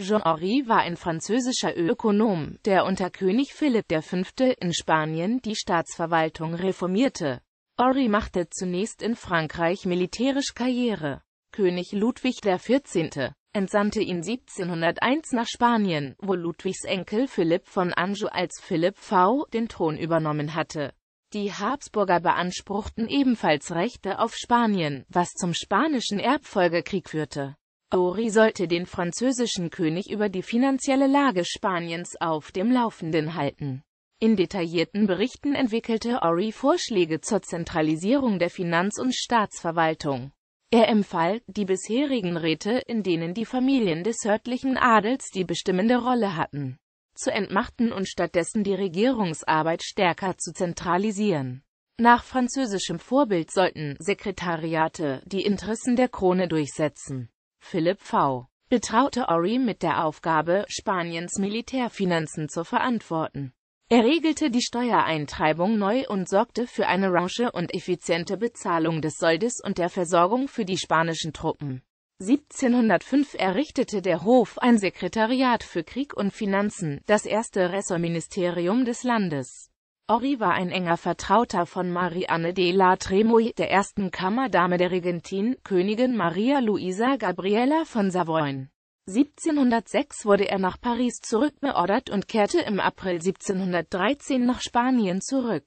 Jean-Henri war ein französischer Ökonom, der unter König Philipp V. in Spanien die Staatsverwaltung reformierte. Henri machte zunächst in Frankreich militärisch Karriere. König Ludwig XIV. entsandte ihn 1701 nach Spanien, wo Ludwigs Enkel Philipp von Anjou als Philipp V. den Thron übernommen hatte. Die Habsburger beanspruchten ebenfalls Rechte auf Spanien, was zum Spanischen Erbfolgekrieg führte Ori sollte den französischen König über die finanzielle Lage Spaniens auf dem Laufenden halten. In detaillierten Berichten entwickelte Ori Vorschläge zur Zentralisierung der Finanz- und Staatsverwaltung. Er empfahl, die bisherigen Räte, in denen die Familien des örtlichen Adels die bestimmende Rolle hatten, zu entmachten und stattdessen die Regierungsarbeit stärker zu zentralisieren. Nach französischem Vorbild sollten Sekretariate die Interessen der Krone durchsetzen. Philipp V. betraute Ori mit der Aufgabe, Spaniens Militärfinanzen zu verantworten. Er regelte die Steuereintreibung neu und sorgte für eine rasche und effiziente Bezahlung des Soldes und der Versorgung für die spanischen Truppen. 1705 errichtete der Hof ein Sekretariat für Krieg und Finanzen, das erste Ressortministerium des Landes Ori war ein enger Vertrauter von Marianne de la Tremouille, der ersten Kammerdame der Regentin, Königin Maria Luisa Gabriela von Savoyen. 1706 wurde er nach Paris zurückbeordert und kehrte im April 1713 nach Spanien zurück.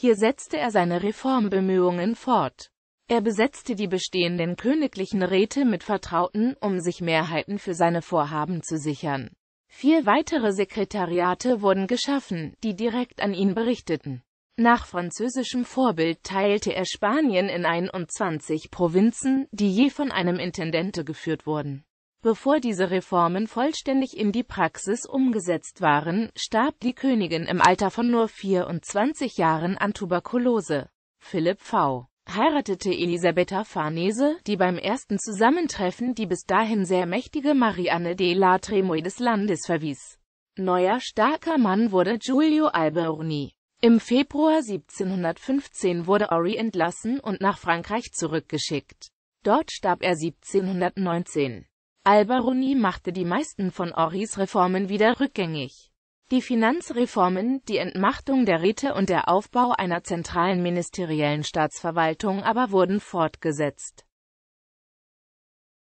Hier setzte er seine Reformbemühungen fort. Er besetzte die bestehenden königlichen Räte mit Vertrauten, um sich Mehrheiten für seine Vorhaben zu sichern. Vier weitere Sekretariate wurden geschaffen, die direkt an ihn berichteten. Nach französischem Vorbild teilte er Spanien in 21 Provinzen, die je von einem Intendente geführt wurden. Bevor diese Reformen vollständig in die Praxis umgesetzt waren, starb die Königin im Alter von nur 24 Jahren an Tuberkulose. Philipp V heiratete Elisabetta Farnese, die beim ersten Zusammentreffen die bis dahin sehr mächtige Marianne de la Tremoi des Landes verwies. Neuer starker Mann wurde Giulio Alberoni. Im Februar 1715 wurde Ori entlassen und nach Frankreich zurückgeschickt. Dort starb er 1719. Alberoni machte die meisten von Oris Reformen wieder rückgängig. Die Finanzreformen, die Entmachtung der Räte und der Aufbau einer zentralen ministeriellen Staatsverwaltung aber wurden fortgesetzt